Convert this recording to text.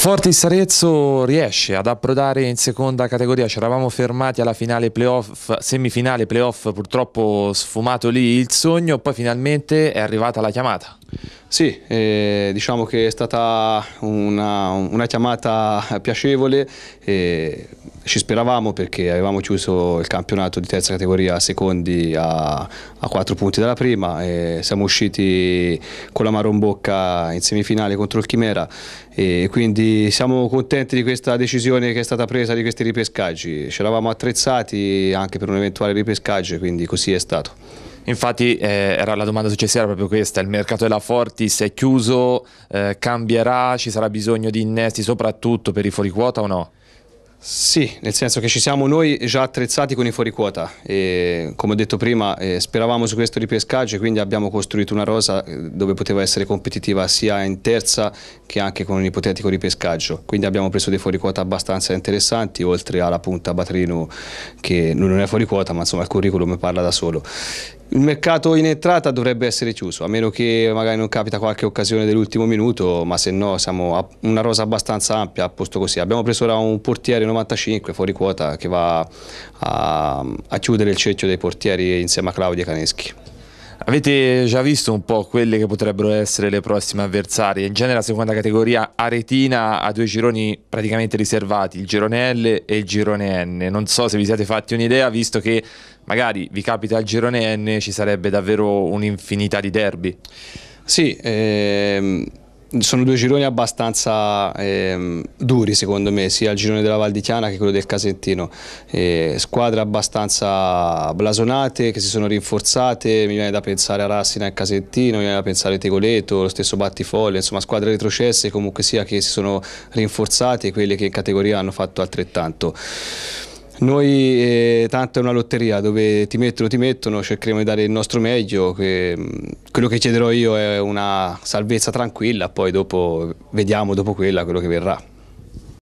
Fortis Arezzo riesce ad approdare in seconda categoria, ci eravamo fermati alla finale playoff, semifinale playoff, purtroppo sfumato lì il sogno, poi finalmente è arrivata la chiamata. Sì, eh, diciamo che è stata una, una chiamata piacevole, eh, ci speravamo perché avevamo chiuso il campionato di terza categoria a secondi a, a 4 punti dalla prima, eh, siamo usciti con la mano in bocca in semifinale contro il Chimera e quindi siamo contenti di questa decisione che è stata presa di questi ripescaggi, ci eravamo attrezzati anche per un eventuale ripescaggio quindi così è stato. Infatti eh, era la domanda successiva era proprio questa, il mercato della Fortis è chiuso, eh, cambierà, ci sarà bisogno di innesti soprattutto per i fuori quota o no? Sì, nel senso che ci siamo noi già attrezzati con i fuori quota e come ho detto prima eh, speravamo su questo ripescaggio e quindi abbiamo costruito una rosa eh, dove poteva essere competitiva sia in terza che anche con un ipotetico ripescaggio, quindi abbiamo preso dei fuori quota abbastanza interessanti oltre alla punta Batrino che non è fuori quota ma insomma il curriculum parla da solo il mercato in entrata dovrebbe essere chiuso, a meno che magari non capita qualche occasione dell'ultimo minuto, ma se no siamo a una rosa abbastanza ampia a posto così. Abbiamo preso ora un portiere 95 fuori quota che va a, a chiudere il cerchio dei portieri insieme a Claudio Caneschi. Avete già visto un po' quelle che potrebbero essere le prossime avversarie? In genere la seconda categoria aretina ha due gironi praticamente riservati, il girone L e il girone N. Non so se vi siete fatti un'idea, visto che magari vi capita il girone N, ci sarebbe davvero un'infinità di derby. Sì, ehm sono due gironi abbastanza eh, duri secondo me, sia il girone della Val di Chiana che quello del Casentino. Eh, squadre abbastanza blasonate, che si sono rinforzate, mi viene da pensare a Rassina e Casentino, mi viene da pensare a Tegoleto, lo stesso Battifolle, insomma squadre retrocesse comunque sia che si sono rinforzate quelle che in categoria hanno fatto altrettanto. Noi eh, tanto è una lotteria dove ti mettono, ti mettono, cercheremo di dare il nostro meglio, che, mm, quello che chiederò io è una salvezza tranquilla, poi dopo vediamo dopo quella quello che verrà.